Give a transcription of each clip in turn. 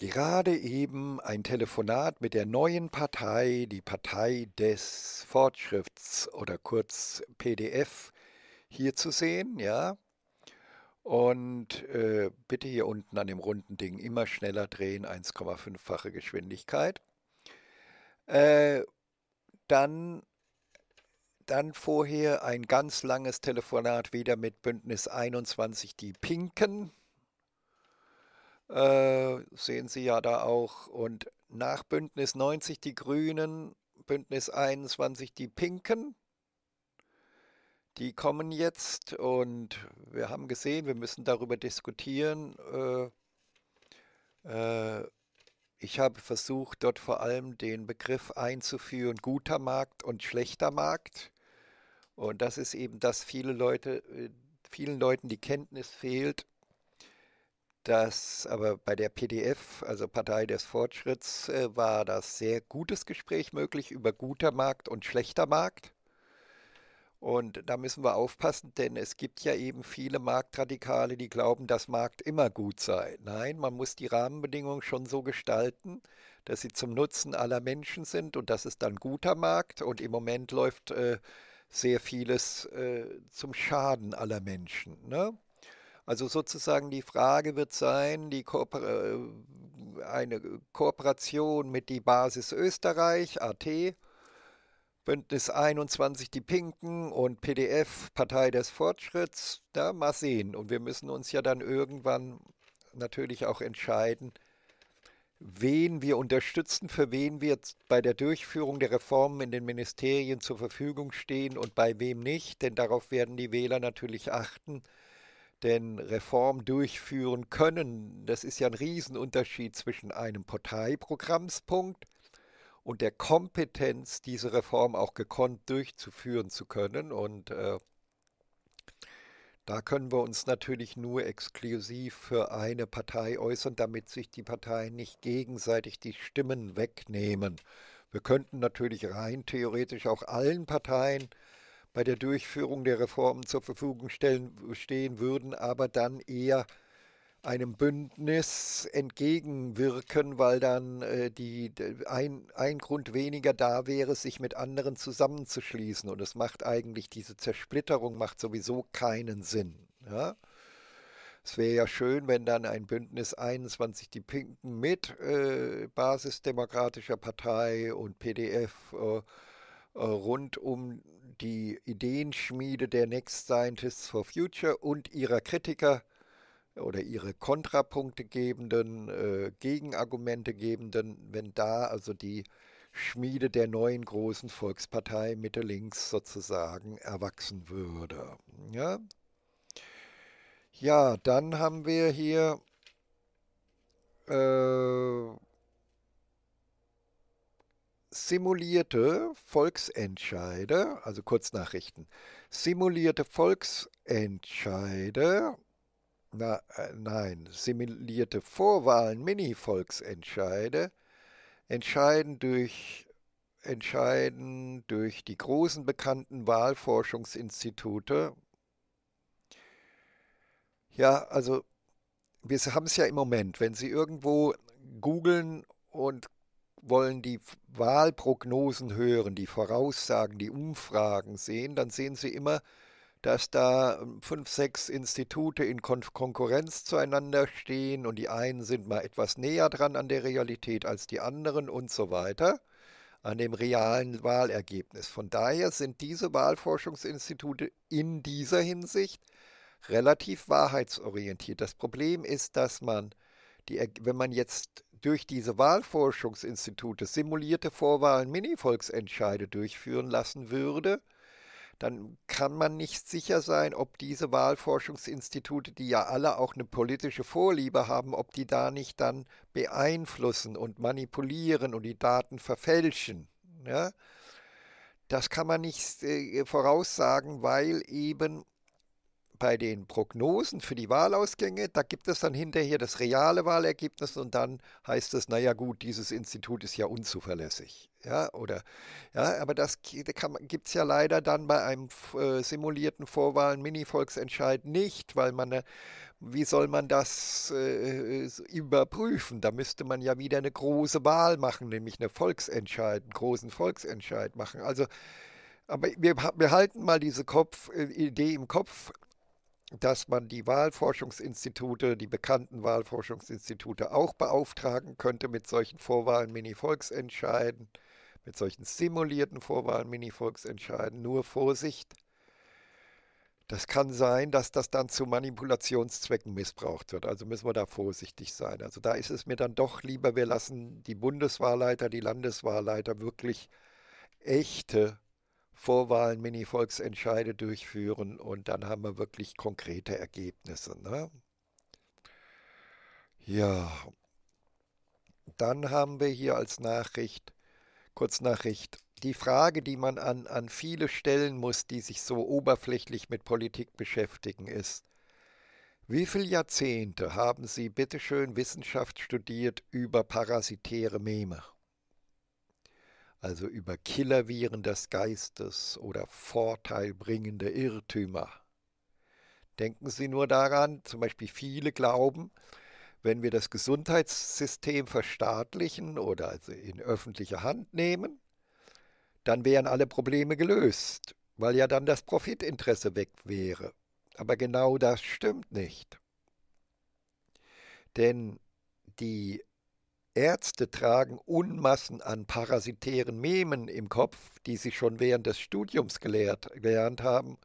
Gerade eben ein Telefonat mit der neuen Partei, die Partei des Fortschritts oder kurz PDF, hier zu sehen, ja. Und äh, bitte hier unten an dem runden Ding immer schneller drehen, 1,5-fache Geschwindigkeit. Äh, dann, dann vorher ein ganz langes Telefonat wieder mit Bündnis 21 Die Pinken. Äh, sehen Sie ja da auch. Und nach Bündnis 90 die Grünen, Bündnis 21 die Pinken. Die kommen jetzt und wir haben gesehen, wir müssen darüber diskutieren. Äh, äh, ich habe versucht, dort vor allem den Begriff einzuführen, guter Markt und schlechter Markt. Und das ist eben, dass viele Leute, äh, vielen Leuten die Kenntnis fehlt, dass aber bei der PDF, also Partei des Fortschritts, äh, war das sehr gutes Gespräch möglich über guter Markt und schlechter Markt. Und da müssen wir aufpassen, denn es gibt ja eben viele Marktradikale, die glauben, dass Markt immer gut sei. Nein, man muss die Rahmenbedingungen schon so gestalten, dass sie zum Nutzen aller Menschen sind und das ist dann guter Markt. Und im Moment läuft äh, sehr vieles äh, zum Schaden aller Menschen. Ne? Also sozusagen die Frage wird sein, die Kooper äh, eine Kooperation mit die Basis Österreich, AT, Bündnis 21 Die Pinken und PDF Partei des Fortschritts, da mal sehen. Und wir müssen uns ja dann irgendwann natürlich auch entscheiden, wen wir unterstützen, für wen wir bei der Durchführung der Reformen in den Ministerien zur Verfügung stehen und bei wem nicht, denn darauf werden die Wähler natürlich achten denn Reform durchführen können, das ist ja ein Riesenunterschied zwischen einem Parteiprogrammspunkt und der Kompetenz, diese Reform auch gekonnt durchzuführen zu können. Und äh, da können wir uns natürlich nur exklusiv für eine Partei äußern, damit sich die Parteien nicht gegenseitig die Stimmen wegnehmen. Wir könnten natürlich rein theoretisch auch allen Parteien bei der Durchführung der Reformen zur Verfügung stellen, stehen, würden aber dann eher einem Bündnis entgegenwirken, weil dann äh, die, ein, ein Grund weniger da wäre, sich mit anderen zusammenzuschließen. Und es macht eigentlich, diese Zersplitterung macht sowieso keinen Sinn. Ja? Es wäre ja schön, wenn dann ein Bündnis 21 die Pinken mit äh, Basisdemokratischer Partei und PDF äh, äh, rund um die Ideenschmiede der Next Scientists for Future und ihrer Kritiker oder ihre Kontrapunkte gebenden, äh, Gegenargumente gebenden, wenn da also die Schmiede der neuen großen Volkspartei Mitte links sozusagen erwachsen würde. Ja, ja dann haben wir hier äh, simulierte Volksentscheide, also Kurznachrichten, simulierte Volksentscheide, na, äh, nein, simulierte Vorwahlen, Mini-Volksentscheide, entscheiden durch entscheiden durch die großen bekannten Wahlforschungsinstitute. Ja, also wir haben es ja im Moment, wenn Sie irgendwo googeln und wollen die Wahlprognosen hören, die Voraussagen, die Umfragen sehen, dann sehen sie immer, dass da ähm, fünf, sechs Institute in Kon Konkurrenz zueinander stehen und die einen sind mal etwas näher dran an der Realität als die anderen und so weiter, an dem realen Wahlergebnis. Von daher sind diese Wahlforschungsinstitute in dieser Hinsicht relativ wahrheitsorientiert. Das Problem ist, dass man, die, wenn man jetzt durch diese Wahlforschungsinstitute simulierte Vorwahlen Minivolksentscheide durchführen lassen würde, dann kann man nicht sicher sein, ob diese Wahlforschungsinstitute, die ja alle auch eine politische Vorliebe haben, ob die da nicht dann beeinflussen und manipulieren und die Daten verfälschen. Ja? Das kann man nicht äh, voraussagen, weil eben bei den Prognosen für die Wahlausgänge, da gibt es dann hinterher das reale Wahlergebnis und dann heißt es, naja gut, dieses Institut ist ja unzuverlässig. Ja, oder, ja, aber das gibt es ja leider dann bei einem äh, simulierten Vorwahlen Mini-Volksentscheid nicht, weil man, äh, wie soll man das äh, äh überprüfen? Da müsste man ja wieder eine große Wahl machen, nämlich eine Volksentscheid, einen großen Volksentscheid machen. Also, aber wir behalten mal diese Kopf, äh, Idee im Kopf dass man die Wahlforschungsinstitute, die bekannten Wahlforschungsinstitute auch beauftragen könnte mit solchen Vorwahlen, Mini-Volksentscheiden, mit solchen simulierten Vorwahlen, Mini-Volksentscheiden. Nur Vorsicht, das kann sein, dass das dann zu Manipulationszwecken missbraucht wird. Also müssen wir da vorsichtig sein. Also da ist es mir dann doch lieber, wir lassen die Bundeswahlleiter, die Landeswahlleiter wirklich echte Vorwahlen, Mini-Volksentscheide durchführen und dann haben wir wirklich konkrete Ergebnisse. Ne? Ja, dann haben wir hier als Nachricht, Kurznachricht, die Frage, die man an, an viele stellen muss, die sich so oberflächlich mit Politik beschäftigen, ist, wie viele Jahrzehnte haben Sie bitteschön Wissenschaft studiert über parasitäre Meme? also über Killerviren des Geistes oder vorteilbringende Irrtümer. Denken Sie nur daran, zum Beispiel viele glauben, wenn wir das Gesundheitssystem verstaatlichen oder also in öffentliche Hand nehmen, dann wären alle Probleme gelöst, weil ja dann das Profitinteresse weg wäre. Aber genau das stimmt nicht. Denn die Ärzte tragen Unmassen an parasitären Memen im Kopf, die sie schon während des Studiums gelehrt, gelernt haben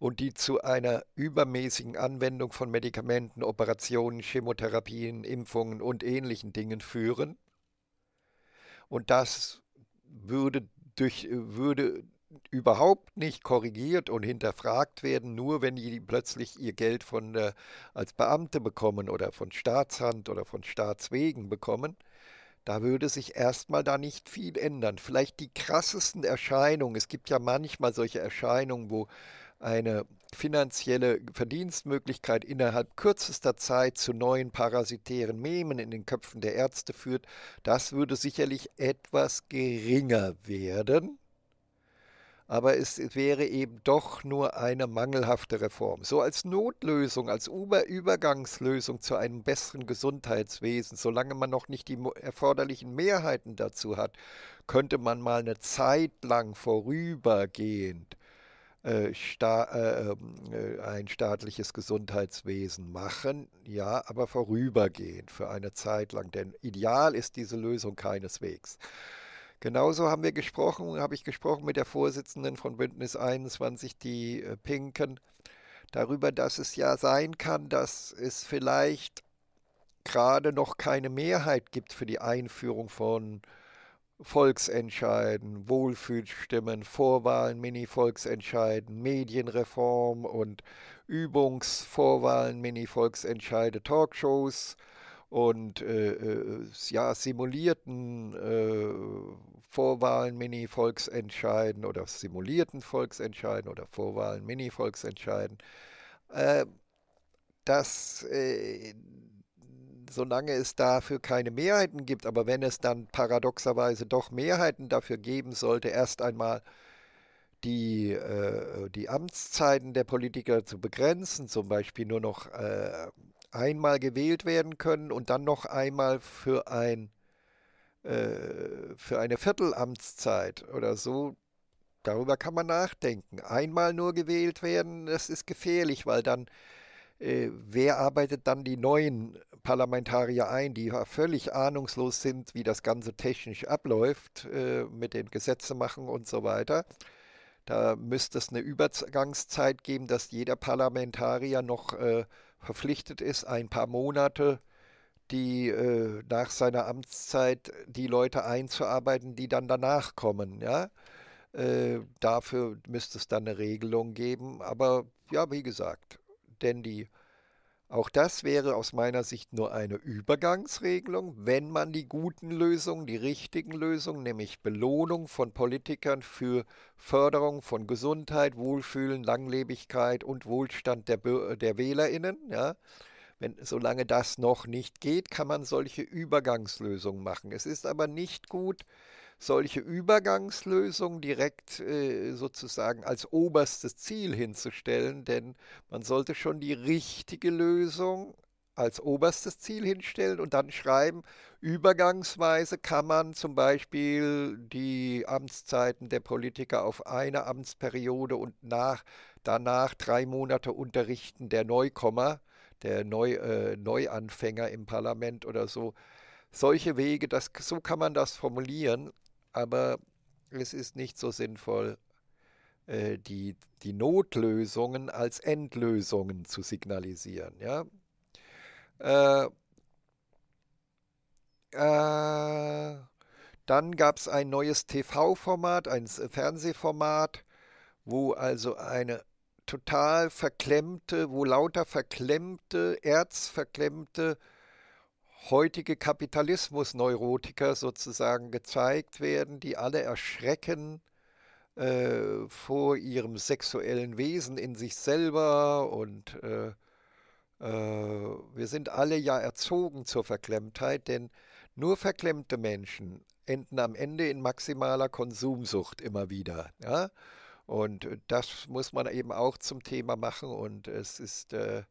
und die zu einer übermäßigen Anwendung von Medikamenten, Operationen, Chemotherapien, Impfungen und ähnlichen Dingen führen. Und das würde, durch, würde überhaupt nicht korrigiert und hinterfragt werden, nur wenn die plötzlich ihr Geld von der, als Beamte bekommen oder von Staatshand oder von Staatswegen bekommen da würde sich erstmal da nicht viel ändern. Vielleicht die krassesten Erscheinungen, es gibt ja manchmal solche Erscheinungen, wo eine finanzielle Verdienstmöglichkeit innerhalb kürzester Zeit zu neuen parasitären Memen in den Köpfen der Ärzte führt, das würde sicherlich etwas geringer werden aber es wäre eben doch nur eine mangelhafte Reform. So als Notlösung, als Übergangslösung zu einem besseren Gesundheitswesen, solange man noch nicht die erforderlichen Mehrheiten dazu hat, könnte man mal eine Zeit lang vorübergehend äh, sta äh, ähm, äh, ein staatliches Gesundheitswesen machen, ja, aber vorübergehend für eine Zeit lang, denn ideal ist diese Lösung keineswegs. Genauso haben wir gesprochen, habe ich gesprochen mit der Vorsitzenden von Bündnis 21, die äh, Pinken, darüber, dass es ja sein kann, dass es vielleicht gerade noch keine Mehrheit gibt für die Einführung von Volksentscheiden, Wohlfühlstimmen, Vorwahlen, Mini-Volksentscheiden, Medienreform und Übungsvorwahlen, Mini-Volksentscheide, Talkshows und äh, äh ja, simulierten äh, Vorwahlen, Mini-Volksentscheiden oder simulierten Volksentscheiden oder Vorwahlen, Mini-Volksentscheiden. Äh, dass äh, solange es dafür keine Mehrheiten gibt, aber wenn es dann paradoxerweise doch Mehrheiten dafür geben sollte, erst einmal die, äh, die Amtszeiten der Politiker zu begrenzen, zum Beispiel nur noch äh, einmal gewählt werden können und dann noch einmal für ein äh, für eine Viertelamtszeit oder so, darüber kann man nachdenken. Einmal nur gewählt werden, das ist gefährlich, weil dann, äh, wer arbeitet dann die neuen Parlamentarier ein, die völlig ahnungslos sind, wie das Ganze technisch abläuft, äh, mit den Gesetze machen und so weiter. Da müsste es eine Übergangszeit geben, dass jeder Parlamentarier noch äh, verpflichtet ist, ein paar Monate die äh, nach seiner Amtszeit äh, die Leute einzuarbeiten, die dann danach kommen. Ja? Äh, dafür müsste es dann eine Regelung geben. Aber ja, wie gesagt, denn die, auch das wäre aus meiner Sicht nur eine Übergangsregelung, wenn man die guten Lösungen, die richtigen Lösungen, nämlich Belohnung von Politikern für Förderung von Gesundheit, Wohlfühlen, Langlebigkeit und Wohlstand der, der WählerInnen, ja, wenn, solange das noch nicht geht, kann man solche Übergangslösungen machen. Es ist aber nicht gut, solche Übergangslösungen direkt äh, sozusagen als oberstes Ziel hinzustellen, denn man sollte schon die richtige Lösung als oberstes Ziel hinstellen und dann schreiben, übergangsweise kann man zum Beispiel die Amtszeiten der Politiker auf eine Amtsperiode und nach, danach drei Monate unterrichten der Neukommer der Neu, äh, Neuanfänger im Parlament oder so. Solche Wege, das, so kann man das formulieren, aber es ist nicht so sinnvoll, äh, die, die Notlösungen als Endlösungen zu signalisieren. Ja? Äh, äh dann gab es ein neues TV-Format, ein Fernsehformat, wo also eine total verklemmte, wo lauter verklemmte, erzverklemmte heutige Kapitalismusneurotiker sozusagen gezeigt werden, die alle erschrecken äh, vor ihrem sexuellen Wesen in sich selber und äh, äh, wir sind alle ja erzogen zur Verklemmtheit, denn nur verklemmte Menschen enden am Ende in maximaler Konsumsucht immer wieder. Ja? Und äh, das muss man eben auch zum Thema machen. Und es ist äh,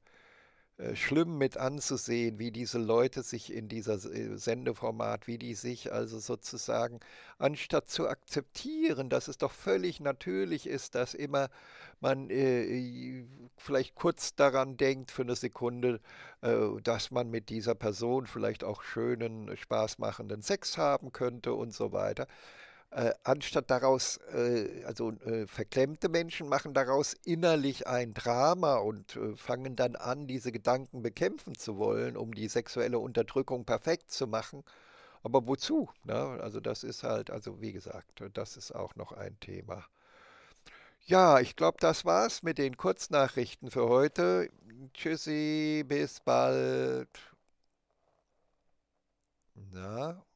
äh schlimm mit anzusehen, wie diese Leute sich in dieser äh, Sendeformat, wie die sich also sozusagen, anstatt zu akzeptieren, dass es doch völlig natürlich ist, dass immer man äh, vielleicht kurz daran denkt für eine Sekunde, äh, dass man mit dieser Person vielleicht auch schönen, spaßmachenden Sex haben könnte und so weiter äh, anstatt daraus, äh, also äh, verklemmte Menschen machen daraus innerlich ein Drama und äh, fangen dann an, diese Gedanken bekämpfen zu wollen, um die sexuelle Unterdrückung perfekt zu machen. Aber wozu? Ne? Also das ist halt, also wie gesagt, das ist auch noch ein Thema. Ja, ich glaube, das war's mit den Kurznachrichten für heute. Tschüssi, bis bald. Na,